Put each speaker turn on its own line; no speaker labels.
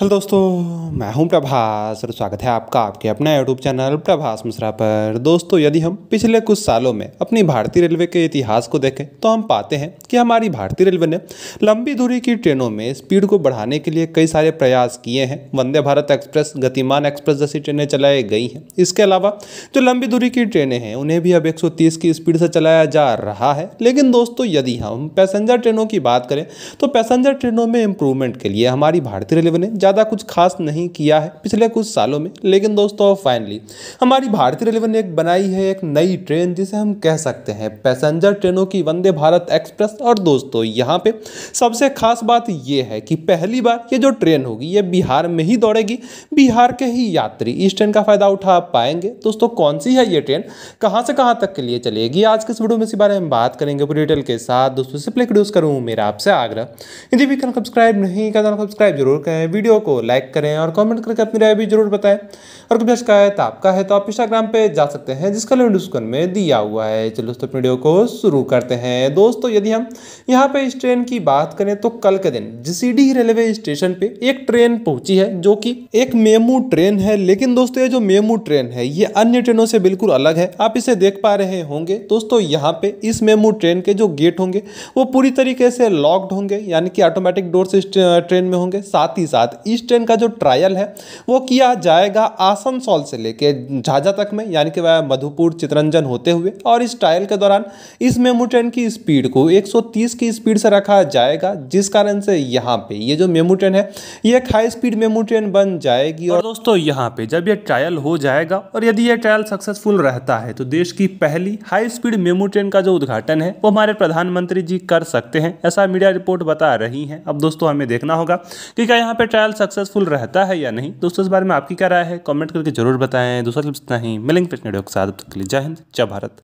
hello दोस्तों मैं हूं प्रभास और स्वागत है आपका आपके अपना यूट्यूब चैनल प्रभास मिश्रा पर दोस्तों यदि हम पिछले कुछ सालों में अपनी भारतीय रेलवे के इतिहास को देखें तो हम पाते हैं कि हमारी भारतीय रेलवे ने लंबी दूरी की ट्रेनों में स्पीड को बढ़ाने के लिए कई सारे प्रयास किए हैं वंदे भारत एक्सप्रेस गतिमान एक्सप्रेस जैसी ट्रेनें चलाई गई हैं इसके अलावा जो लंबी दूरी की ट्रेनें हैं उन्हें भी अब एक की स्पीड से चलाया जा रहा है लेकिन दोस्तों यदि हम पैसेंजर ट्रेनों की बात करें तो पैसेंजर ट्रेनों में इम्प्रूवमेंट के लिए हमारी भारतीय रेलवे ने ज़्यादा कुछ खास नहीं किया है पिछले कुछ सालों में लेकिन दोस्तों फाइनली हमारी भारतीय रेलवे ने एक बनाई है एक नई ट्रेन जिसे हम कह सकते हैं पैसेंजर ट्रेनों की वंदे भारत एक्सप्रेस और दोस्तों यहाँ पर सबसे खास बात यह है कि पहली बार ये जो ट्रेन होगी ये बिहार में ही दौड़ेगी बिहार के ही यात्री इस ट्रेन का फ़ायदा उठा पाएंगे दोस्तों कौन सी है ये ट्रेन कहाँ से कहाँ तक के लिए चलेगी आज के इस वीडियो में इसी बारे में बात करेंगे पूरी डिटेल के साथ दोस्तों सिंपली प्रोड्यूस करूँ मेरा आपसे आग्रह यदि भी सब्सक्राइब नहीं करना सब्सक्राइब जरूर करें वीडियो को लाइक करें और कमेंट करके अपनी राय भी जरूर बताएं और कुछ शिकायत आपका है तो आप इंस्टाग्राम पे जा सकते हैं जिसका लिंक डिस्क्रिप्शन में दिया हुआ है चलो दोस्तों वीडियो को शुरू करते हैं दोस्तों यदि हम यहाँ पे इस ट्रेन की बात करें तो कल के दिन जीसीडी रेलवे स्टेशन पे एक ट्रेन पहुंची है जो कि एक मेमू ट्रेन है लेकिन दोस्तों ये जो मेमू ट्रेन है ये अन्य ट्रेनों से बिल्कुल अलग है आप इसे देख पा रहे होंगे दोस्तों यहाँ पे इस मेमू ट्रेन के जो गेट होंगे वो पूरी तरीके से लॉक्ड होंगे यानी कि ऑटोमेटिक डोर से ट्रेन में होंगे साथ ही साथ इस ट्रेन का जो ट्रायल है वो किया जाएगा आसनसोल से लेके झाझा तक में यानी कि वह मधुपुर चितरंजन होते हुए और इस ट्रायल के दौरान इस मेमू ट्रेन की स्पीड को 130 की स्पीड से रखा जाएगा जिस कारण से यहाँ पे ये जो मेमू ट्रेन है ये एक हाई स्पीड मेमू ट्रेन बन
जाएगी और, और दोस्तों यहाँ पे जब ये ट्रायल हो जाएगा और यदि ये ट्रायल सक्सेसफुल रहता है तो देश की पहली हाई स्पीड मेमू ट्रेन का जो उद्घाटन है वो हमारे प्रधानमंत्री जी कर सकते हैं ऐसा मीडिया रिपोर्ट बता रही है अब दोस्तों हमें देखना होगा कि क्या यहाँ पे ट्रायल साल सक्सेसफुल रहता है या नहीं दोस्तों इस बारे में आपकी क्या राय है कमेंट करके जरूर बताएं दूसरा क्लिप्स नहीं मिलेंगे फिर के साथ तक के लिए जय हिंद जय भारत